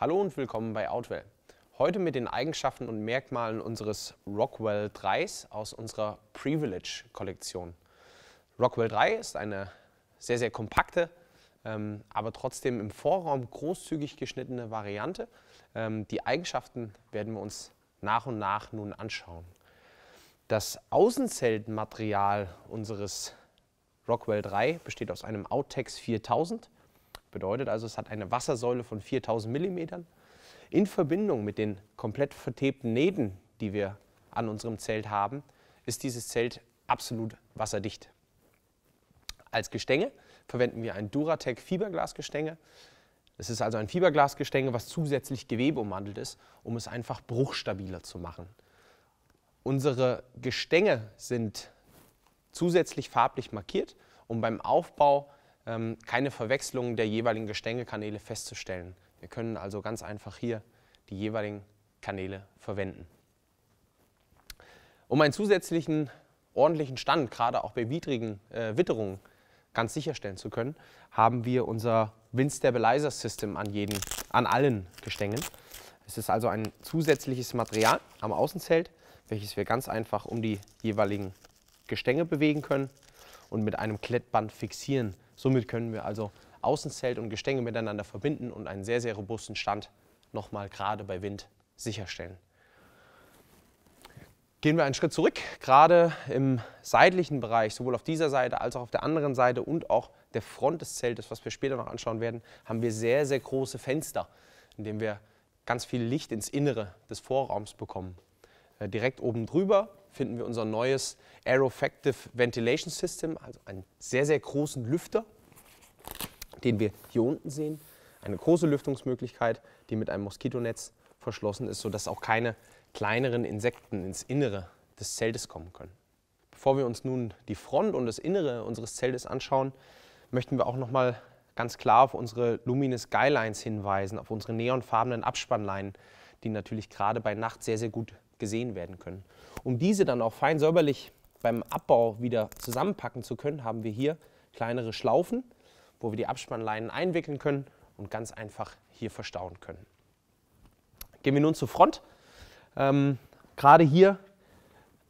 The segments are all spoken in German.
Hallo und willkommen bei Outwell. Heute mit den Eigenschaften und Merkmalen unseres Rockwell 3s aus unserer Privilege Kollektion. Rockwell 3 ist eine sehr, sehr kompakte, ähm, aber trotzdem im Vorraum großzügig geschnittene Variante. Ähm, die Eigenschaften werden wir uns nach und nach nun anschauen. Das Außenzeltmaterial unseres Rockwell 3 besteht aus einem Outtex 4000 Bedeutet also, es hat eine Wassersäule von 4000 mm. In Verbindung mit den komplett vertebten Nähten, die wir an unserem Zelt haben, ist dieses Zelt absolut wasserdicht. Als Gestänge verwenden wir ein Duratec Fiberglasgestänge. Es ist also ein Fiberglasgestänge, was zusätzlich Gewebe ummantelt ist, um es einfach bruchstabiler zu machen. Unsere Gestänge sind zusätzlich farblich markiert, um beim Aufbau ähm, keine Verwechslung der jeweiligen Gestängekanäle festzustellen. Wir können also ganz einfach hier die jeweiligen Kanäle verwenden. Um einen zusätzlichen ordentlichen Stand, gerade auch bei widrigen äh, Witterungen, ganz sicherstellen zu können, haben wir unser Wind Stabilizer System an, jeden, an allen Gestängen. Es ist also ein zusätzliches Material am Außenzelt, welches wir ganz einfach um die jeweiligen Gestänge bewegen können und mit einem Klettband fixieren Somit können wir also Außenzelt und Gestänge miteinander verbinden und einen sehr, sehr robusten Stand nochmal gerade bei Wind sicherstellen. Gehen wir einen Schritt zurück, gerade im seitlichen Bereich, sowohl auf dieser Seite als auch auf der anderen Seite und auch der Front des Zeltes, was wir später noch anschauen werden, haben wir sehr, sehr große Fenster, in denen wir ganz viel Licht ins Innere des Vorraums bekommen. Äh, direkt oben drüber finden wir unser neues Aerofactive Ventilation System, also einen sehr, sehr großen Lüfter, den wir hier unten sehen. Eine große Lüftungsmöglichkeit, die mit einem Moskitonetz verschlossen ist, sodass auch keine kleineren Insekten ins Innere des Zeltes kommen können. Bevor wir uns nun die Front und das Innere unseres Zeltes anschauen, möchten wir auch noch mal ganz klar auf unsere Lumine Guidelines hinweisen, auf unsere neonfarbenen Abspannleinen, die natürlich gerade bei Nacht sehr, sehr gut gesehen werden können. Um diese dann auch fein säuberlich beim Abbau wieder zusammenpacken zu können, haben wir hier kleinere Schlaufen, wo wir die Abspannleinen einwickeln können und ganz einfach hier verstauen können. Gehen wir nun zur Front. Ähm, gerade hier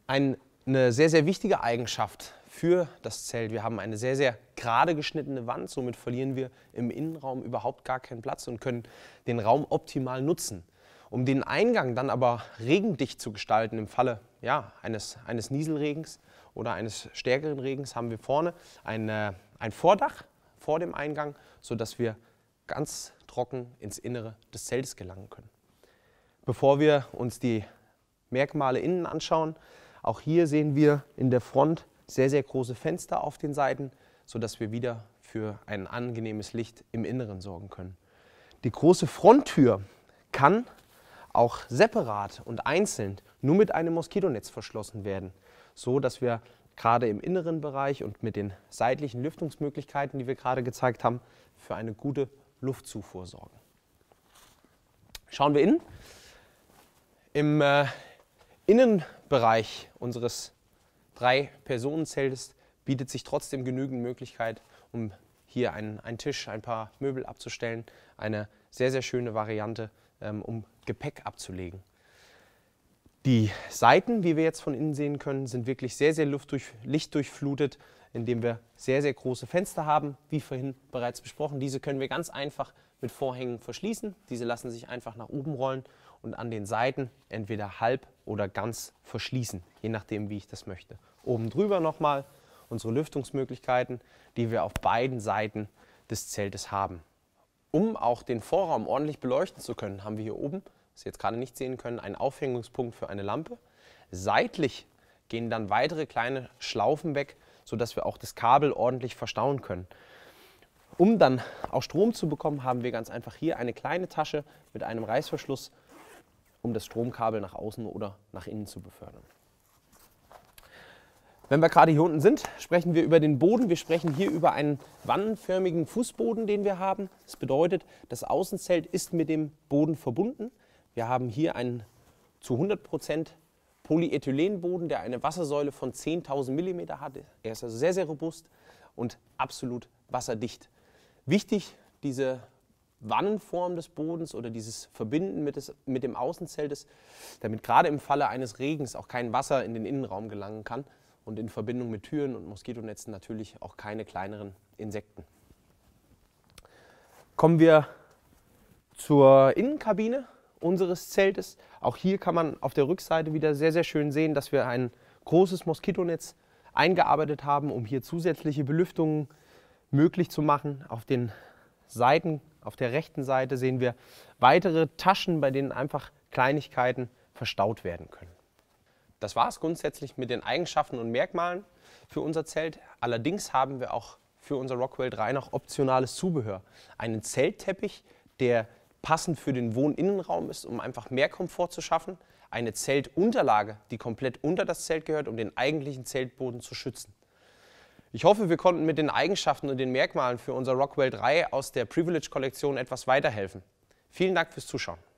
ein, eine sehr, sehr wichtige Eigenschaft für das Zelt. Wir haben eine sehr, sehr gerade geschnittene Wand, somit verlieren wir im Innenraum überhaupt gar keinen Platz und können den Raum optimal nutzen. Um den Eingang dann aber regendicht zu gestalten im Falle ja, eines, eines Nieselregens oder eines stärkeren Regens haben wir vorne ein, äh, ein Vordach vor dem Eingang, sodass wir ganz trocken ins Innere des Zeltes gelangen können. Bevor wir uns die Merkmale innen anschauen, auch hier sehen wir in der Front sehr, sehr große Fenster auf den Seiten, sodass wir wieder für ein angenehmes Licht im Inneren sorgen können. Die große Fronttür kann auch separat und einzeln nur mit einem Moskitonetz verschlossen werden, so dass wir gerade im inneren Bereich und mit den seitlichen Lüftungsmöglichkeiten, die wir gerade gezeigt haben, für eine gute Luftzufuhr sorgen. Schauen wir innen. Im äh, Innenbereich unseres Drei-Personen-Zeltes bietet sich trotzdem genügend Möglichkeit, um hier einen, einen Tisch, ein paar Möbel abzustellen. Eine sehr, sehr schöne Variante ähm, um Gepäck abzulegen. Die Seiten, wie wir jetzt von innen sehen können, sind wirklich sehr, sehr luftdurch, lichtdurchflutet, indem wir sehr, sehr große Fenster haben, wie vorhin bereits besprochen. Diese können wir ganz einfach mit Vorhängen verschließen. Diese lassen sich einfach nach oben rollen und an den Seiten entweder halb oder ganz verschließen, je nachdem, wie ich das möchte. Oben drüber nochmal unsere Lüftungsmöglichkeiten, die wir auf beiden Seiten des Zeltes haben um auch den Vorraum ordentlich beleuchten zu können, haben wir hier oben, was Sie jetzt gerade nicht sehen können, einen Aufhängungspunkt für eine Lampe. Seitlich gehen dann weitere kleine Schlaufen weg, sodass wir auch das Kabel ordentlich verstauen können. Um dann auch Strom zu bekommen, haben wir ganz einfach hier eine kleine Tasche mit einem Reißverschluss, um das Stromkabel nach außen oder nach innen zu befördern. Wenn wir gerade hier unten sind, sprechen wir über den Boden. Wir sprechen hier über einen wannenförmigen Fußboden, den wir haben. Das bedeutet, das Außenzelt ist mit dem Boden verbunden. Wir haben hier einen zu 100 Polyethylenboden, der eine Wassersäule von 10.000 mm hat. Er ist also sehr, sehr robust und absolut wasserdicht. Wichtig, diese Wannenform des Bodens oder dieses Verbinden mit, des, mit dem Außenzelt ist, damit gerade im Falle eines Regens auch kein Wasser in den Innenraum gelangen kann und in Verbindung mit Türen und Moskitonetzen natürlich auch keine kleineren Insekten. Kommen wir zur Innenkabine unseres Zeltes. Auch hier kann man auf der Rückseite wieder sehr, sehr schön sehen, dass wir ein großes Moskitonetz eingearbeitet haben, um hier zusätzliche Belüftungen möglich zu machen. Auf den Seiten, auf der rechten Seite sehen wir weitere Taschen, bei denen einfach Kleinigkeiten verstaut werden können. Das war es grundsätzlich mit den Eigenschaften und Merkmalen für unser Zelt. Allerdings haben wir auch für unser Rockwell 3 noch optionales Zubehör. Einen Zeltteppich, der passend für den Wohninnenraum ist, um einfach mehr Komfort zu schaffen. Eine Zeltunterlage, die komplett unter das Zelt gehört, um den eigentlichen Zeltboden zu schützen. Ich hoffe, wir konnten mit den Eigenschaften und den Merkmalen für unser Rockwell 3 aus der Privilege-Kollektion etwas weiterhelfen. Vielen Dank fürs Zuschauen.